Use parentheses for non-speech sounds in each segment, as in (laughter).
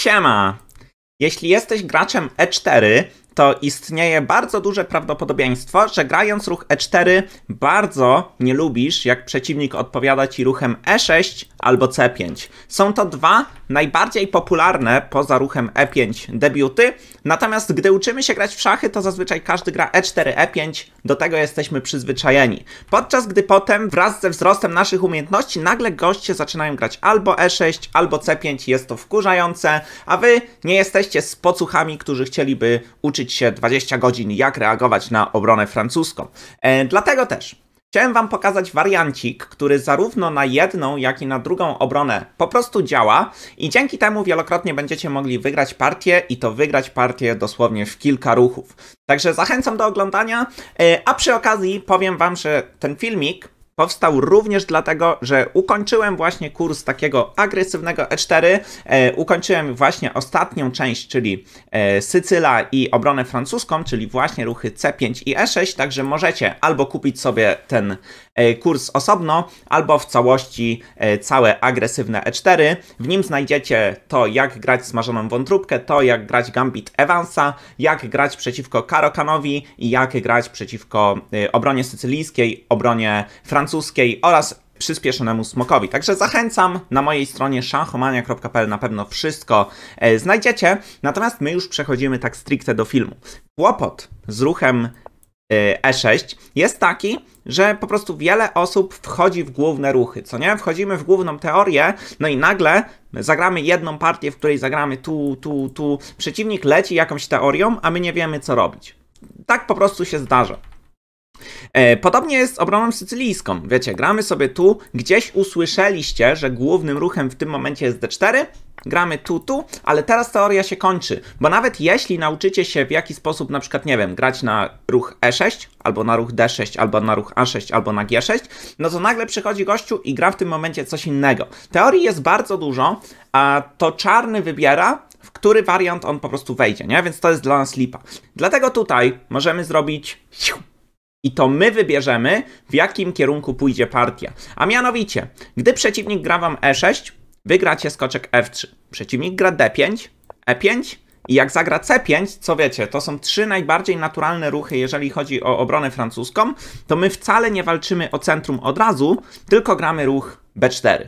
Siema! Jeśli jesteś graczem E4, to istnieje bardzo duże prawdopodobieństwo, że grając ruch E4 bardzo nie lubisz, jak przeciwnik odpowiada ci ruchem E6 albo C5. Są to dwa najbardziej popularne poza ruchem E5 debiuty, natomiast gdy uczymy się grać w szachy, to zazwyczaj każdy gra E4, E5, do tego jesteśmy przyzwyczajeni. Podczas gdy potem wraz ze wzrostem naszych umiejętności nagle goście zaczynają grać albo E6, albo C5, jest to wkurzające, a wy nie jesteście z pocuchami, którzy chcieliby uczyć się 20 godzin jak reagować na obronę francuską. E, dlatego też Chciałem Wam pokazać wariancik, który zarówno na jedną, jak i na drugą obronę po prostu działa i dzięki temu wielokrotnie będziecie mogli wygrać partię i to wygrać partię dosłownie w kilka ruchów. Także zachęcam do oglądania, e, a przy okazji powiem Wam, że ten filmik powstał również dlatego, że ukończyłem właśnie kurs takiego agresywnego E4, e, ukończyłem właśnie ostatnią część, czyli e, Sycyla i obronę francuską, czyli właśnie ruchy C5 i E6, także możecie albo kupić sobie ten e, kurs osobno, albo w całości e, całe agresywne E4. W nim znajdziecie to, jak grać smażoną wątróbkę, to jak grać gambit Evansa, jak grać przeciwko Karokanowi i jak grać przeciwko e, obronie sycylijskiej, obronie francuskiej, francuskiej oraz przyspieszonemu smokowi. Także zachęcam, na mojej stronie szanchomania.pl na pewno wszystko e, znajdziecie. Natomiast my już przechodzimy tak stricte do filmu. Kłopot z ruchem E6 e jest taki, że po prostu wiele osób wchodzi w główne ruchy, co nie? Wchodzimy w główną teorię, no i nagle zagramy jedną partię, w której zagramy tu, tu, tu. Przeciwnik leci jakąś teorią, a my nie wiemy co robić. Tak po prostu się zdarza. E, podobnie jest z obroną sycylijską. Wiecie, gramy sobie tu, gdzieś usłyszeliście, że głównym ruchem w tym momencie jest D4, gramy tu, tu, ale teraz teoria się kończy, bo nawet jeśli nauczycie się w jaki sposób, na przykład, nie wiem, grać na ruch E6, albo na ruch D6, albo na ruch A6, albo na G6, no to nagle przychodzi gościu i gra w tym momencie coś innego. Teorii jest bardzo dużo, a to czarny wybiera, w który wariant on po prostu wejdzie, nie? Więc to jest dla nas lipa. Dlatego tutaj możemy zrobić i to my wybierzemy, w jakim kierunku pójdzie partia. A mianowicie, gdy przeciwnik gra wam e6, wygracie skoczek f3. Przeciwnik gra d5, e5 i jak zagra c5, co wiecie, to są trzy najbardziej naturalne ruchy, jeżeli chodzi o obronę francuską, to my wcale nie walczymy o centrum od razu, tylko gramy ruch b4.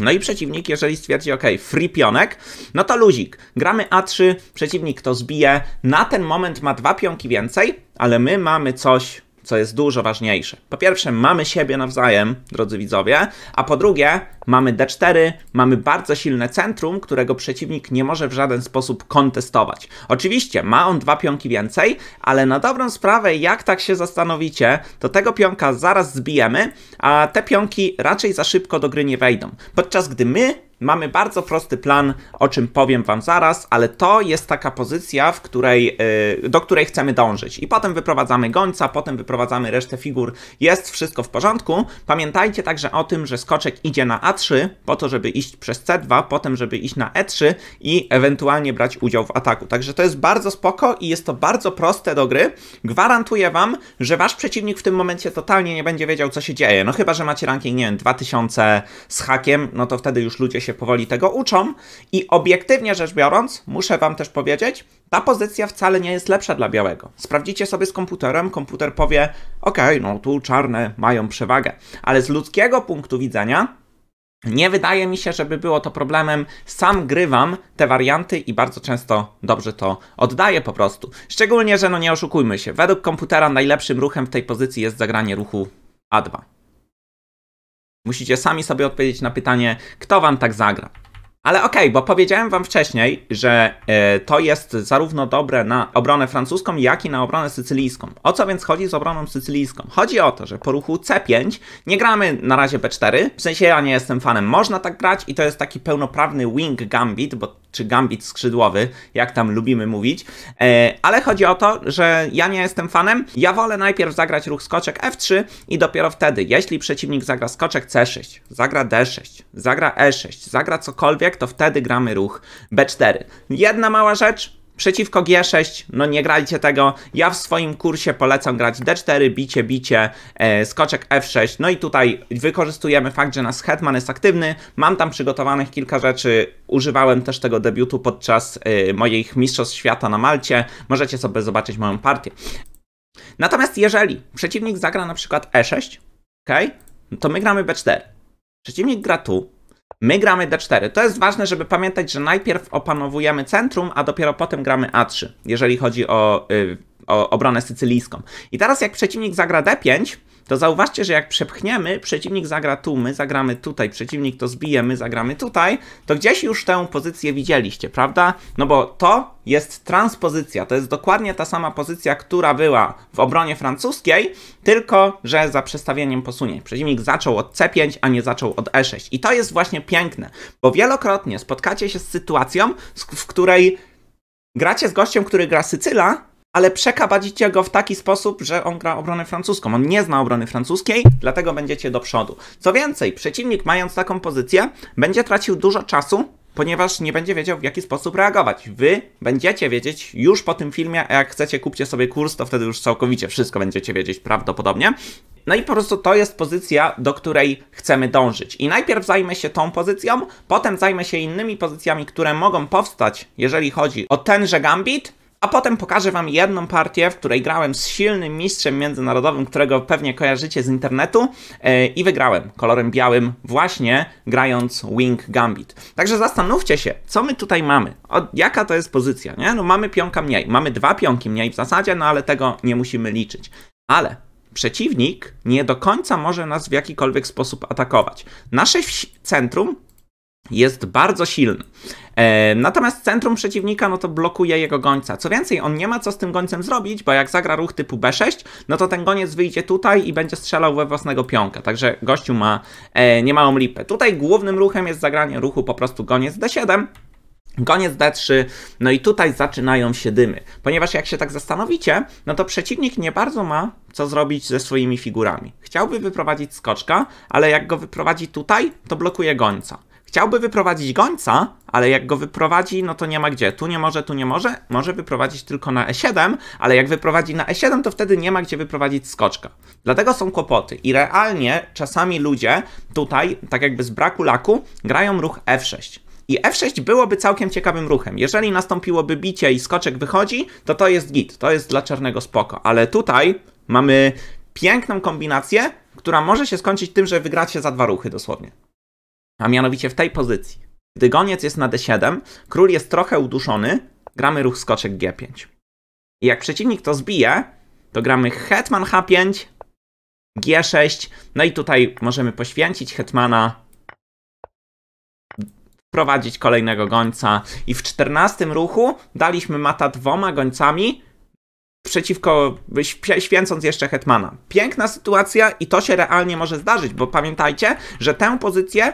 No i przeciwnik, jeżeli stwierdzi, ok, free pionek, no to luzik. Gramy A3, przeciwnik to zbije. Na ten moment ma dwa pionki więcej, ale my mamy coś co jest dużo ważniejsze. Po pierwsze, mamy siebie nawzajem, drodzy widzowie, a po drugie, mamy D4, mamy bardzo silne centrum, którego przeciwnik nie może w żaden sposób kontestować. Oczywiście, ma on dwa pionki więcej, ale na dobrą sprawę, jak tak się zastanowicie, to tego pionka zaraz zbijemy, a te pionki raczej za szybko do gry nie wejdą. Podczas gdy my Mamy bardzo prosty plan, o czym powiem Wam zaraz, ale to jest taka pozycja, w której, y, do której chcemy dążyć. I potem wyprowadzamy gońca, potem wyprowadzamy resztę figur. Jest wszystko w porządku. Pamiętajcie także o tym, że skoczek idzie na A3 po to, żeby iść przez C2, potem żeby iść na E3 i ewentualnie brać udział w ataku. Także to jest bardzo spoko i jest to bardzo proste do gry. Gwarantuję Wam, że Wasz przeciwnik w tym momencie totalnie nie będzie wiedział, co się dzieje. No chyba, że macie ranking, nie wiem, 2000 z hakiem, no to wtedy już ludzie się się powoli tego uczą i obiektywnie rzecz biorąc, muszę wam też powiedzieć, ta pozycja wcale nie jest lepsza dla białego. Sprawdzicie sobie z komputerem, komputer powie, ok, no tu czarne mają przewagę, ale z ludzkiego punktu widzenia nie wydaje mi się, żeby było to problemem. Sam grywam te warianty i bardzo często dobrze to oddaję po prostu. Szczególnie, że no nie oszukujmy się, według komputera najlepszym ruchem w tej pozycji jest zagranie ruchu A2. Musicie sami sobie odpowiedzieć na pytanie, kto wam tak zagra. Ale okej, okay, bo powiedziałem wam wcześniej, że y, to jest zarówno dobre na obronę francuską, jak i na obronę sycylijską. O co więc chodzi z obroną sycylijską? Chodzi o to, że po ruchu C5 nie gramy na razie B4, w sensie ja nie jestem fanem, można tak grać i to jest taki pełnoprawny wing gambit, bo czy gambit skrzydłowy, jak tam lubimy mówić. E, ale chodzi o to, że ja nie jestem fanem. Ja wolę najpierw zagrać ruch skoczek F3 i dopiero wtedy, jeśli przeciwnik zagra skoczek C6, zagra D6, zagra E6, zagra cokolwiek, to wtedy gramy ruch B4. Jedna mała rzecz, Przeciwko G6, no nie grajcie tego. Ja w swoim kursie polecam grać D4, bicie, bicie, e, skoczek F6. No i tutaj wykorzystujemy fakt, że nasz hetman jest aktywny. Mam tam przygotowanych kilka rzeczy. Używałem też tego debiutu podczas e, moich Mistrzostw Świata na Malcie. Możecie sobie zobaczyć moją partię. Natomiast jeżeli przeciwnik zagra na przykład E6, okay, to my gramy B4. Przeciwnik gra tu, My gramy D4. To jest ważne, żeby pamiętać, że najpierw opanowujemy centrum, a dopiero potem gramy A3, jeżeli chodzi o y, obronę sycylijską. I teraz jak przeciwnik zagra d5, to zauważcie, że jak przepchniemy, przeciwnik zagra tu, my zagramy tutaj, przeciwnik to zbije, my zagramy tutaj, to gdzieś już tę pozycję widzieliście, prawda? No bo to jest transpozycja, to jest dokładnie ta sama pozycja, która była w obronie francuskiej, tylko że za przestawieniem posunięć. Przeciwnik zaczął od C5, a nie zaczął od E6. I to jest właśnie piękne, bo wielokrotnie spotkacie się z sytuacją, w której gracie z gościem, który gra Sycyla, ale przekabadzicie go w taki sposób, że on gra obronę francuską. On nie zna obrony francuskiej, dlatego będziecie do przodu. Co więcej, przeciwnik mając taką pozycję, będzie tracił dużo czasu, ponieważ nie będzie wiedział w jaki sposób reagować. Wy będziecie wiedzieć już po tym filmie, a jak chcecie kupcie sobie kurs, to wtedy już całkowicie wszystko będziecie wiedzieć prawdopodobnie. No i po prostu to jest pozycja, do której chcemy dążyć. I najpierw zajmę się tą pozycją, potem zajmę się innymi pozycjami, które mogą powstać, jeżeli chodzi o tenże gambit, a potem pokażę wam jedną partię, w której grałem z silnym mistrzem międzynarodowym, którego pewnie kojarzycie z internetu yy, i wygrałem kolorem białym właśnie grając Wing Gambit. Także zastanówcie się, co my tutaj mamy, jaka to jest pozycja, nie? No mamy pionka mniej, mamy dwa pionki mniej w zasadzie, no ale tego nie musimy liczyć. Ale przeciwnik nie do końca może nas w jakikolwiek sposób atakować. Nasze centrum jest bardzo silny. E, natomiast centrum przeciwnika, no to blokuje jego gońca. Co więcej, on nie ma co z tym gońcem zrobić, bo jak zagra ruch typu B6, no to ten goniec wyjdzie tutaj i będzie strzelał we własnego pionka. Także gościu ma e, niemałą lipę. Tutaj głównym ruchem jest zagranie ruchu po prostu goniec D7. Goniec D3, no i tutaj zaczynają się dymy, ponieważ jak się tak zastanowicie, no to przeciwnik nie bardzo ma co zrobić ze swoimi figurami. Chciałby wyprowadzić skoczka, ale jak go wyprowadzi tutaj, to blokuje gońca. Chciałby wyprowadzić gońca, ale jak go wyprowadzi, no to nie ma gdzie. Tu nie może, tu nie może. Może wyprowadzić tylko na E7, ale jak wyprowadzi na E7, to wtedy nie ma gdzie wyprowadzić skoczka. Dlatego są kłopoty. I realnie czasami ludzie tutaj, tak jakby z braku laku, grają ruch F6. I F6 byłoby całkiem ciekawym ruchem. Jeżeli nastąpiłoby bicie i skoczek wychodzi, to to jest git. To jest dla czarnego spoko. Ale tutaj mamy piękną kombinację, która może się skończyć tym, że wygracie za dwa ruchy dosłownie a mianowicie w tej pozycji. Gdy goniec jest na d7, król jest trochę uduszony, gramy ruch skoczek g5. I jak przeciwnik to zbije, to gramy hetman h5, g6, no i tutaj możemy poświęcić hetmana, wprowadzić kolejnego gońca. I w czternastym ruchu daliśmy mata dwoma gońcami, przeciwko, święcąc jeszcze Hetmana. Piękna sytuacja i to się realnie może zdarzyć, bo pamiętajcie, że tę pozycję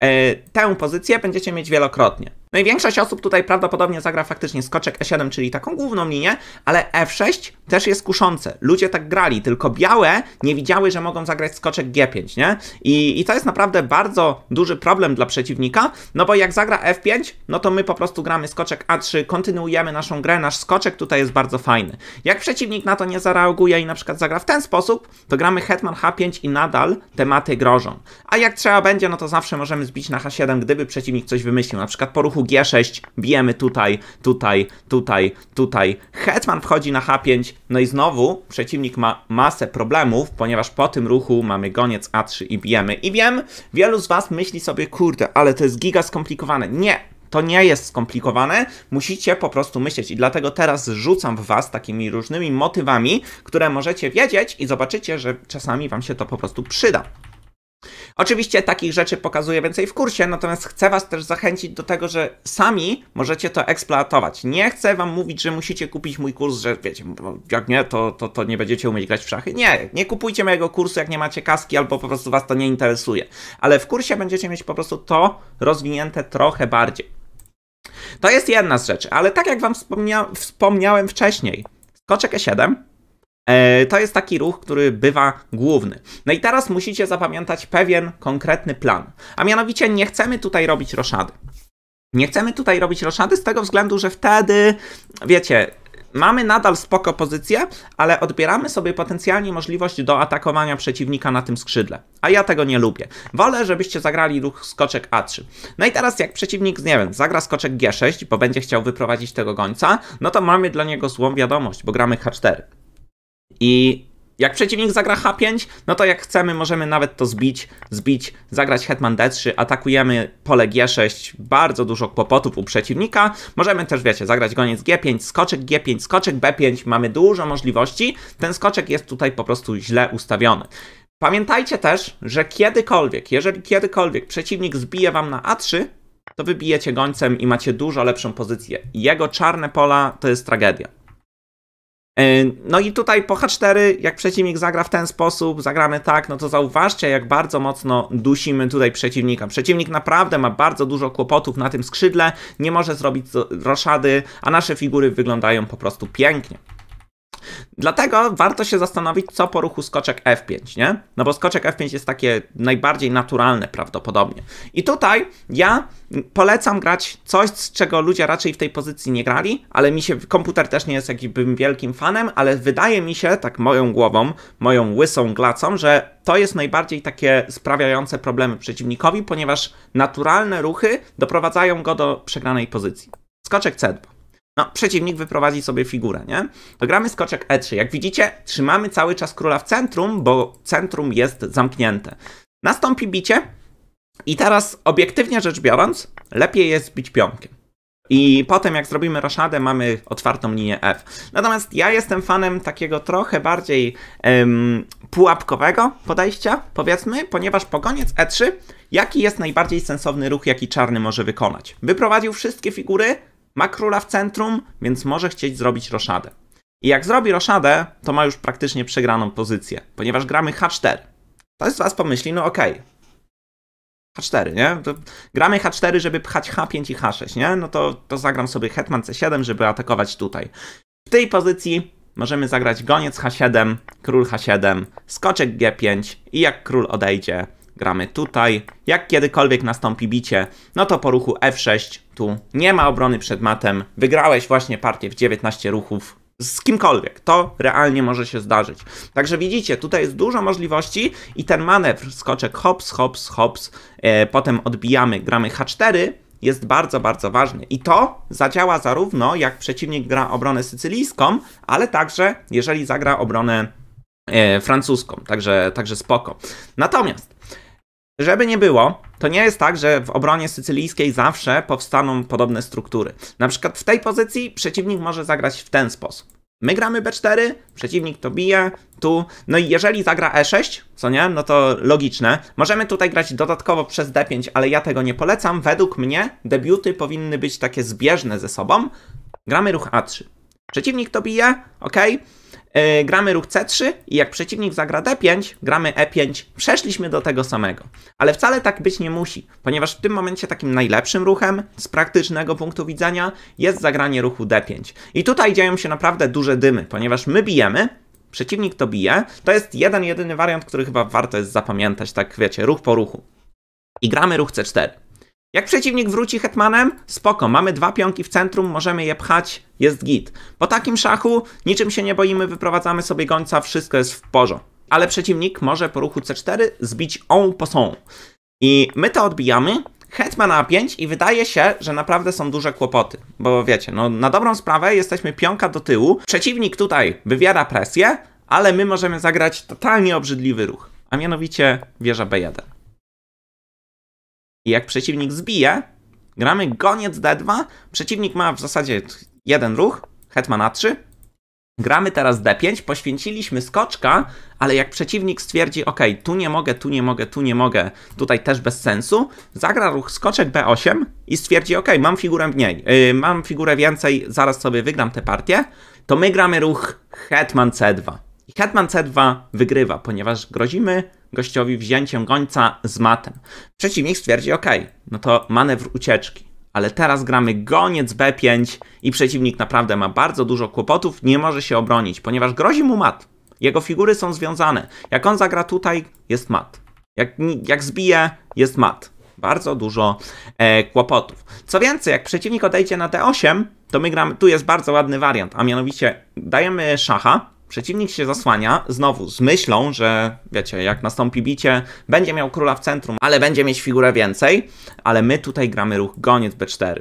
E, tę pozycję będziecie mieć wielokrotnie. No i większość osób tutaj prawdopodobnie zagra faktycznie skoczek E7, czyli taką główną linię, ale F6 e też jest kuszące. Ludzie tak grali, tylko białe nie widziały, że mogą zagrać skoczek G5, nie? I, i to jest naprawdę bardzo duży problem dla przeciwnika, no bo jak zagra F5, no to my po prostu gramy skoczek A3, kontynuujemy naszą grę, nasz skoczek tutaj jest bardzo fajny. Jak przeciwnik na to nie zareaguje i na przykład zagra w ten sposób, to gramy hetman H5 i nadal tematy grożą. A jak trzeba będzie, no to zawsze możemy zbić na H7, gdyby przeciwnik coś wymyślił, na przykład po ruchu ruchu G6 bijemy tutaj, tutaj, tutaj, tutaj. Hetman wchodzi na H5, no i znowu przeciwnik ma masę problemów, ponieważ po tym ruchu mamy goniec A3 i bijemy. I wiem, wielu z Was myśli sobie, kurde, ale to jest giga skomplikowane. Nie, to nie jest skomplikowane, musicie po prostu myśleć i dlatego teraz rzucam w Was takimi różnymi motywami, które możecie wiedzieć i zobaczycie, że czasami Wam się to po prostu przyda. Oczywiście takich rzeczy pokazuję więcej w kursie, natomiast chcę Was też zachęcić do tego, że sami możecie to eksploatować. Nie chcę Wam mówić, że musicie kupić mój kurs, że wiecie, jak nie, to, to, to nie będziecie umieć grać w szachy. Nie, nie kupujcie mojego kursu, jak nie macie kaski albo po prostu Was to nie interesuje. Ale w kursie będziecie mieć po prostu to rozwinięte trochę bardziej. To jest jedna z rzeczy, ale tak jak Wam wspomnia wspomniałem wcześniej, skoczek E7 E, to jest taki ruch, który bywa główny. No i teraz musicie zapamiętać pewien konkretny plan, a mianowicie nie chcemy tutaj robić roszady. Nie chcemy tutaj robić roszady z tego względu, że wtedy, wiecie, mamy nadal spoko pozycję, ale odbieramy sobie potencjalnie możliwość do atakowania przeciwnika na tym skrzydle. A ja tego nie lubię. Wolę, żebyście zagrali ruch skoczek A3. No i teraz jak przeciwnik, nie wiem, zagra skoczek G6, bo będzie chciał wyprowadzić tego gońca, no to mamy dla niego złą wiadomość, bo gramy H4. I jak przeciwnik zagra H5, no to jak chcemy, możemy nawet to zbić, zbić, zagrać Hetman D3, atakujemy pole G6, bardzo dużo kłopotów u przeciwnika. Możemy też, wiecie, zagrać goniec G5, skoczek G5, skoczek B5, mamy dużo możliwości. Ten skoczek jest tutaj po prostu źle ustawiony. Pamiętajcie też, że kiedykolwiek, jeżeli kiedykolwiek przeciwnik zbije wam na A3, to wybijecie gońcem i macie dużo lepszą pozycję. Jego czarne pola to jest tragedia. E, no i tutaj po H4, jak przeciwnik zagra w ten sposób, zagramy tak, no to zauważcie, jak bardzo mocno dusimy tutaj przeciwnika. Przeciwnik naprawdę ma bardzo dużo kłopotów na tym skrzydle, nie może zrobić roszady, a nasze figury wyglądają po prostu pięknie. Dlatego warto się zastanowić, co po ruchu skoczek F5, nie? No bo skoczek F5 jest takie najbardziej naturalne prawdopodobnie. I tutaj ja polecam grać coś, z czego ludzie raczej w tej pozycji nie grali, ale mi się, komputer też nie jest jakimś wielkim fanem, ale wydaje mi się, tak moją głową, moją łysą glacą, że to jest najbardziej takie sprawiające problemy przeciwnikowi, ponieważ naturalne ruchy doprowadzają go do przegranej pozycji. Skoczek C2 no, przeciwnik wyprowadzi sobie figurę, nie? To gramy skoczek E3. Jak widzicie, trzymamy cały czas króla w centrum, bo centrum jest zamknięte. Nastąpi bicie i teraz obiektywnie rzecz biorąc, lepiej jest bić pionkiem. I potem jak zrobimy roszadę, mamy otwartą linię F. Natomiast ja jestem fanem takiego trochę bardziej ym, pułapkowego podejścia, powiedzmy, ponieważ po koniec E3, jaki jest najbardziej sensowny ruch, jaki czarny może wykonać? Wyprowadził wszystkie figury, ma króla w centrum, więc może chcieć zrobić roszadę. I jak zrobi roszadę, to ma już praktycznie przegraną pozycję, ponieważ gramy H4. Ktoś z Was pomyśli, no okej, okay. H4, nie? To gramy H4, żeby pchać H5 i H6, nie? No to, to zagram sobie hetman C7, żeby atakować tutaj. W tej pozycji możemy zagrać goniec H7, król H7, skoczek G5 i jak król odejdzie, gramy tutaj. Jak kiedykolwiek nastąpi bicie, no to po ruchu F6 tu nie ma obrony przed matem, wygrałeś właśnie partię w 19 ruchów, z kimkolwiek. To realnie może się zdarzyć. Także widzicie, tutaj jest dużo możliwości i ten manewr, skoczek hops, hops, hops, e, potem odbijamy, gramy H4, jest bardzo, bardzo ważny. I to zadziała zarówno jak przeciwnik gra obronę sycylijską, ale także jeżeli zagra obronę e, francuską. Także, także spoko. Natomiast żeby nie było, to nie jest tak, że w obronie sycylijskiej zawsze powstaną podobne struktury. Na przykład w tej pozycji przeciwnik może zagrać w ten sposób. My gramy B4, przeciwnik to bije, tu. No i jeżeli zagra E6, co nie, no to logiczne. Możemy tutaj grać dodatkowo przez D5, ale ja tego nie polecam. Według mnie debiuty powinny być takie zbieżne ze sobą. Gramy ruch A3. Przeciwnik to bije, ok? E, gramy ruch C3 i jak przeciwnik zagra D5, gramy E5, przeszliśmy do tego samego. Ale wcale tak być nie musi, ponieważ w tym momencie takim najlepszym ruchem z praktycznego punktu widzenia jest zagranie ruchu D5. I tutaj dzieją się naprawdę duże dymy, ponieważ my bijemy, przeciwnik to bije, to jest jeden jedyny wariant, który chyba warto jest zapamiętać, tak wiecie, ruch po ruchu. I gramy ruch C4. Jak przeciwnik wróci hetmanem, spoko, mamy dwa pionki w centrum, możemy je pchać, jest git. Po takim szachu niczym się nie boimy, wyprowadzamy sobie gońca, wszystko jest w porządku. Ale przeciwnik może po ruchu C4 zbić on posą. I my to odbijamy, Hetman A5 i wydaje się, że naprawdę są duże kłopoty, bo wiecie, no na dobrą sprawę jesteśmy pionka do tyłu, przeciwnik tutaj wywiera presję, ale my możemy zagrać totalnie obrzydliwy ruch, a mianowicie wieża B1. I jak przeciwnik zbije, gramy goniec D2, przeciwnik ma w zasadzie jeden ruch, hetman A3, Gramy teraz D5, poświęciliśmy skoczka, ale jak przeciwnik stwierdzi, ok, tu nie mogę, tu nie mogę, tu nie mogę, tutaj też bez sensu, zagra ruch skoczek B8 i stwierdzi, ok, mam figurę mniej, yy, mam figurę więcej, zaraz sobie wygram tę partię, to my gramy ruch Hetman C2. I hetman c2 wygrywa, ponieważ grozimy gościowi wzięciem gońca z matem. Przeciwnik stwierdzi, ok, no to manewr ucieczki. Ale teraz gramy goniec b5 i przeciwnik naprawdę ma bardzo dużo kłopotów, nie może się obronić, ponieważ grozi mu mat. Jego figury są związane. Jak on zagra tutaj, jest mat. Jak, jak zbije, jest mat. Bardzo dużo e, kłopotów. Co więcej, jak przeciwnik odejdzie na d8, to my gramy. Tu jest bardzo ładny wariant, a mianowicie dajemy szacha, Przeciwnik się zasłania, znowu z myślą, że wiecie, jak nastąpi bicie, będzie miał króla w centrum, ale będzie mieć figurę więcej, ale my tutaj gramy ruch goniec b4.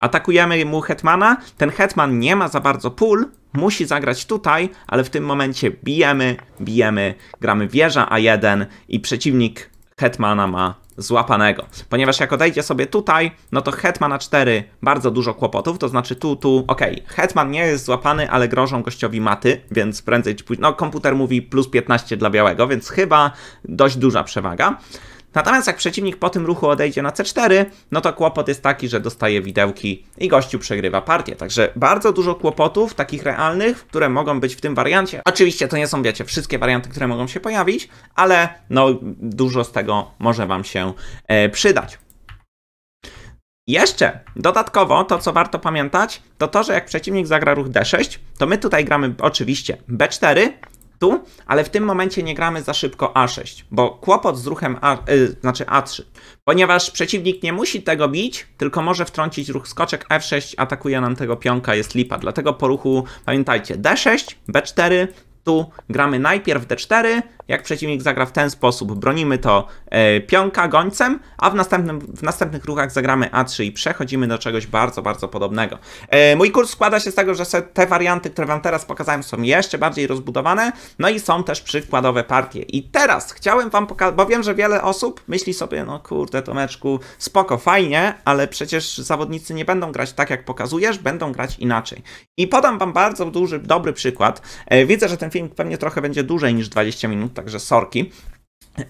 Atakujemy mu hetmana, ten hetman nie ma za bardzo pól, musi zagrać tutaj, ale w tym momencie bijemy, bijemy, gramy wieża a1 i przeciwnik hetmana ma złapanego. Ponieważ jak odejdzie sobie tutaj, no to Hetman na 4 bardzo dużo kłopotów, to znaczy tu, tu, okej, okay. Hetman nie jest złapany, ale grożą gościowi maty, więc prędzej czy później, no komputer mówi plus 15 dla białego, więc chyba dość duża przewaga. Natomiast jak przeciwnik po tym ruchu odejdzie na C4, no to kłopot jest taki, że dostaje widełki i gościu przegrywa partię. Także bardzo dużo kłopotów, takich realnych, które mogą być w tym wariancie. Oczywiście to nie są, wiecie, wszystkie warianty, które mogą się pojawić, ale no dużo z tego może Wam się e, przydać. Jeszcze dodatkowo to, co warto pamiętać, to to, że jak przeciwnik zagra ruch D6, to my tutaj gramy oczywiście B4, tu, ale w tym momencie nie gramy za szybko A6, bo kłopot z ruchem A, y, znaczy A3, ponieważ przeciwnik nie musi tego bić, tylko może wtrącić ruch skoczek F6, atakuje nam tego pionka, jest lipa. Dlatego po ruchu pamiętajcie D6, B4, tu gramy najpierw D4, jak przeciwnik zagra w ten sposób, bronimy to e, pionka gońcem, a w, następnym, w następnych ruchach zagramy A3 i przechodzimy do czegoś bardzo, bardzo podobnego. E, mój kurs składa się z tego, że te warianty, które Wam teraz pokazałem, są jeszcze bardziej rozbudowane, no i są też przykładowe partie. I teraz chciałem Wam pokazać, bo wiem, że wiele osób myśli sobie, no kurde, to meczku spoko, fajnie, ale przecież zawodnicy nie będą grać tak, jak pokazujesz, będą grać inaczej. I podam Wam bardzo duży, dobry przykład. E, widzę, że ten film pewnie trochę będzie dłużej niż 20 minut, także sorki.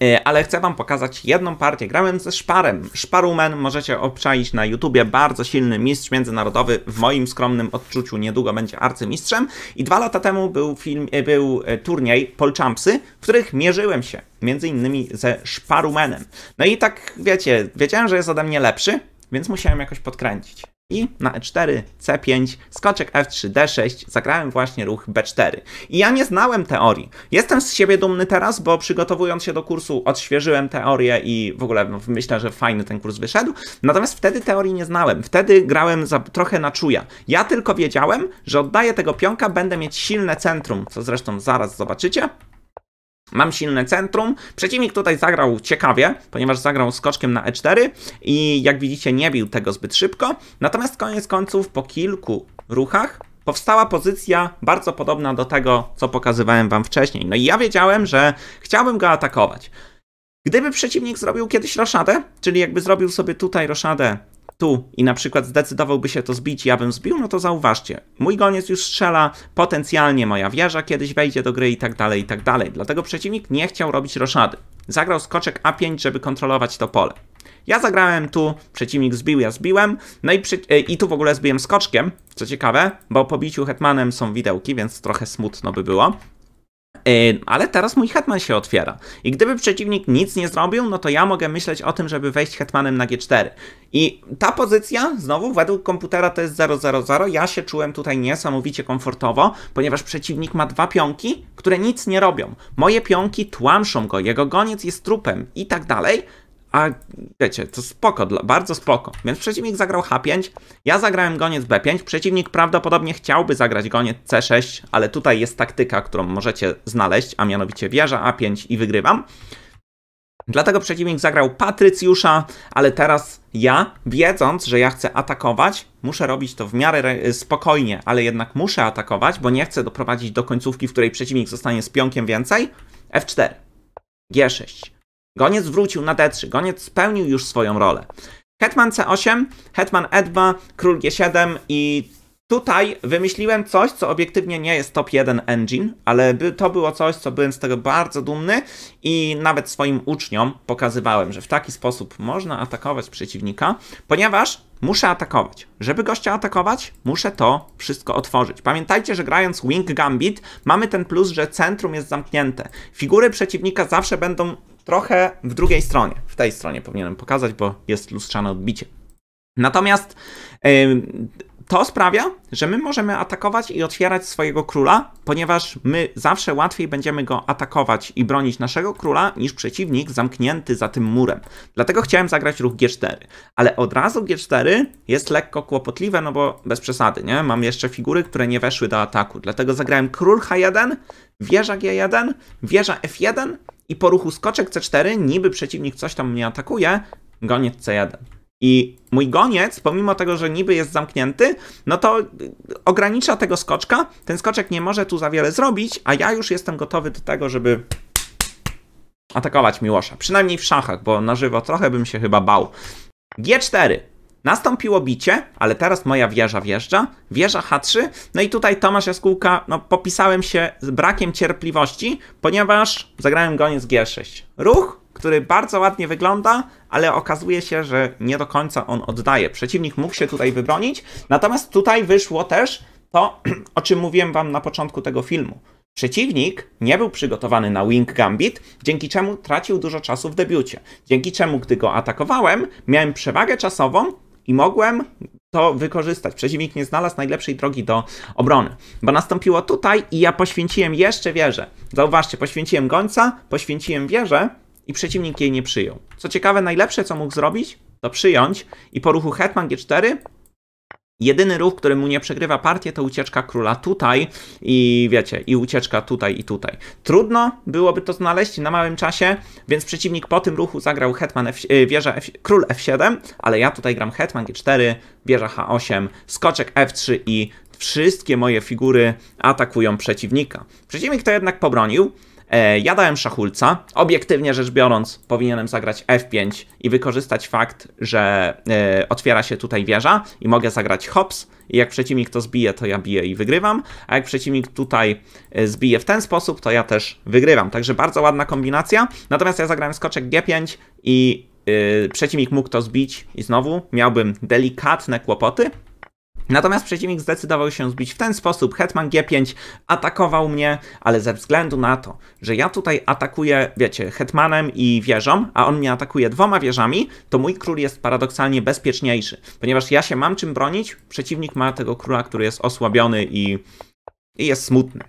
E, ale chcę Wam pokazać jedną partię. Grałem ze Szparem. Szparumen możecie obczaić na YouTubie. Bardzo silny mistrz międzynarodowy. W moim skromnym odczuciu niedługo będzie arcymistrzem. I dwa lata temu był, film, e, był e, turniej Polchampsy, w których mierzyłem się między innymi ze Szparumenem. No i tak wiecie, wiedziałem, że jest ode mnie lepszy, więc musiałem jakoś podkręcić i na e4, c5, skoczek f3, d6, zagrałem właśnie ruch b4. I ja nie znałem teorii. Jestem z siebie dumny teraz, bo przygotowując się do kursu odświeżyłem teorię i w ogóle no, myślę, że fajny ten kurs wyszedł. Natomiast wtedy teorii nie znałem. Wtedy grałem za, trochę na czuja. Ja tylko wiedziałem, że oddaję tego pionka, będę mieć silne centrum, co zresztą zaraz zobaczycie. Mam silne centrum. Przeciwnik tutaj zagrał ciekawie, ponieważ zagrał skoczkiem na e4 i jak widzicie nie bił tego zbyt szybko. Natomiast koniec końców po kilku ruchach powstała pozycja bardzo podobna do tego, co pokazywałem wam wcześniej. No i ja wiedziałem, że chciałbym go atakować. Gdyby przeciwnik zrobił kiedyś roszadę, czyli jakby zrobił sobie tutaj roszadę tu i na przykład zdecydowałby się to zbić, ja bym zbił, no to zauważcie, mój goniec już strzela, potencjalnie moja wieża kiedyś wejdzie do gry i tak dalej, i tak dalej. Dlatego przeciwnik nie chciał robić roszady. Zagrał skoczek A5, żeby kontrolować to pole. Ja zagrałem tu, przeciwnik zbił, ja zbiłem, no i, przy... E, i tu w ogóle zbiłem skoczkiem, co ciekawe, bo po biciu hetmanem są widełki, więc trochę smutno by było. Ale teraz mój hetman się otwiera. I gdyby przeciwnik nic nie zrobił, no to ja mogę myśleć o tym, żeby wejść hetmanem na G4. I ta pozycja, znowu, według komputera to jest 000. Ja się czułem tutaj niesamowicie komfortowo, ponieważ przeciwnik ma dwa pionki, które nic nie robią. Moje pionki tłamszą go, jego goniec jest trupem i tak dalej a wiecie, to spoko, bardzo spoko. Więc przeciwnik zagrał H5, ja zagrałem goniec B5, przeciwnik prawdopodobnie chciałby zagrać goniec C6, ale tutaj jest taktyka, którą możecie znaleźć, a mianowicie wieża A5 i wygrywam. Dlatego przeciwnik zagrał Patrycjusza, ale teraz ja, wiedząc, że ja chcę atakować, muszę robić to w miarę spokojnie, ale jednak muszę atakować, bo nie chcę doprowadzić do końcówki, w której przeciwnik zostanie z pionkiem więcej. F4, G6, Goniec wrócił na D3, goniec spełnił już swoją rolę. Hetman C8, Hetman E2, Król G7 i tutaj wymyśliłem coś, co obiektywnie nie jest top 1 engine, ale to było coś, co byłem z tego bardzo dumny i nawet swoim uczniom pokazywałem, że w taki sposób można atakować przeciwnika, ponieważ muszę atakować. Żeby gościa atakować, muszę to wszystko otworzyć. Pamiętajcie, że grając Wing Gambit mamy ten plus, że centrum jest zamknięte. Figury przeciwnika zawsze będą trochę w drugiej stronie. W tej stronie powinienem pokazać, bo jest lustrzane odbicie. Natomiast yy, to sprawia, że my możemy atakować i otwierać swojego króla, ponieważ my zawsze łatwiej będziemy go atakować i bronić naszego króla niż przeciwnik zamknięty za tym murem. Dlatego chciałem zagrać ruch G4, ale od razu G4 jest lekko kłopotliwe, no bo bez przesady, nie? Mam jeszcze figury, które nie weszły do ataku, dlatego zagrałem król H1, wieża G1, wieża F1 i po ruchu skoczek C4 niby przeciwnik coś tam mnie atakuje, goniec C1. I mój goniec, pomimo tego, że niby jest zamknięty, no to y, ogranicza tego skoczka. Ten skoczek nie może tu za wiele zrobić, a ja już jestem gotowy do tego, żeby atakować Miłosza. Przynajmniej w szachach, bo na żywo trochę bym się chyba bał. G4. Nastąpiło bicie, ale teraz moja wieża wjeżdża, wieża H3, no i tutaj Tomasz Jaskółka, no popisałem się z brakiem cierpliwości, ponieważ zagrałem goniec G6. Ruch, który bardzo ładnie wygląda, ale okazuje się, że nie do końca on oddaje. Przeciwnik mógł się tutaj wybronić, natomiast tutaj wyszło też to, (clears throat) o czym mówiłem wam na początku tego filmu. Przeciwnik nie był przygotowany na Wing Gambit, dzięki czemu tracił dużo czasu w debiucie. Dzięki czemu, gdy go atakowałem, miałem przewagę czasową i mogłem to wykorzystać. Przeciwnik nie znalazł najlepszej drogi do obrony, bo nastąpiło tutaj i ja poświęciłem jeszcze wieżę. Zauważcie, poświęciłem gońca, poświęciłem wieżę i przeciwnik jej nie przyjął. Co ciekawe, najlepsze co mógł zrobić, to przyjąć i po ruchu hetman g4 Jedyny ruch, który mu nie przegrywa partię, to ucieczka króla tutaj i wiecie, i ucieczka tutaj i tutaj. Trudno byłoby to znaleźć na małym czasie, więc przeciwnik po tym ruchu zagrał hetman F, e, wieża F, król F7, ale ja tutaj gram hetman G4, wieża H8, skoczek F3 i wszystkie moje figury atakują przeciwnika. Przeciwnik to jednak pobronił, E, ja dałem szachulca. Obiektywnie rzecz biorąc, powinienem zagrać F5 i wykorzystać fakt, że e, otwiera się tutaj wieża i mogę zagrać hops. I jak przeciwnik to zbije, to ja biję i wygrywam. A jak przeciwnik tutaj e, zbije w ten sposób, to ja też wygrywam. Także bardzo ładna kombinacja. Natomiast ja zagrałem skoczek G5 i przeciwnik mógł to zbić i znowu miałbym delikatne kłopoty. Natomiast przeciwnik zdecydował się zbić w ten sposób. Hetman G5 atakował mnie, ale ze względu na to, że ja tutaj atakuję, wiecie, hetmanem i wieżą, a on mnie atakuje dwoma wieżami, to mój król jest paradoksalnie bezpieczniejszy, ponieważ ja się mam czym bronić, przeciwnik ma tego króla, który jest osłabiony i, i jest smutny.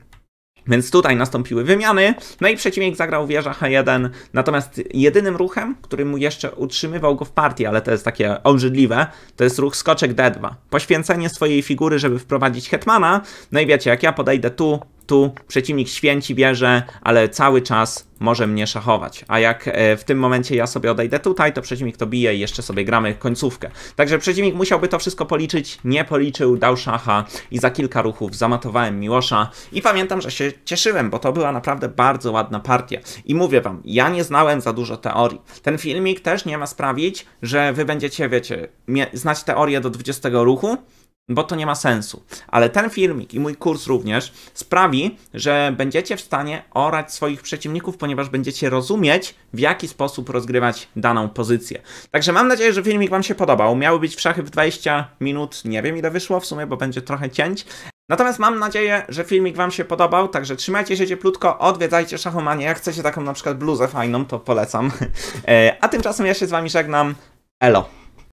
Więc tutaj nastąpiły wymiany, no i przeciwnik zagrał wieża H1, e natomiast jedynym ruchem, który mu jeszcze utrzymywał go w partii, ale to jest takie obrzydliwe, to jest ruch skoczek D2. Poświęcenie swojej figury, żeby wprowadzić hetmana, no i wiecie, jak ja podejdę tu, tu przeciwnik święci bierze, ale cały czas może mnie szachować. A jak e, w tym momencie ja sobie odejdę tutaj, to przeciwnik to bije i jeszcze sobie gramy końcówkę. Także przeciwnik musiałby to wszystko policzyć, nie policzył, dał szacha i za kilka ruchów zamatowałem Miłosza i pamiętam, że się cieszyłem, bo to była naprawdę bardzo ładna partia. I mówię wam, ja nie znałem za dużo teorii. Ten filmik też nie ma sprawić, że wy będziecie, wiecie, znać teorię do 20 ruchu, bo to nie ma sensu. Ale ten filmik i mój kurs również sprawi, że będziecie w stanie orać swoich przeciwników, ponieważ będziecie rozumieć, w jaki sposób rozgrywać daną pozycję. Także mam nadzieję, że filmik Wam się podobał. Miały być w szachy w 20 minut, nie wiem ile wyszło w sumie, bo będzie trochę cięć. Natomiast mam nadzieję, że filmik Wam się podobał, także trzymajcie się cieplutko, odwiedzajcie szachomanie. Jak chcecie taką na przykład bluzę fajną, to polecam. (laughs) E, a tymczasem ja się z Wami żegnam. Elo!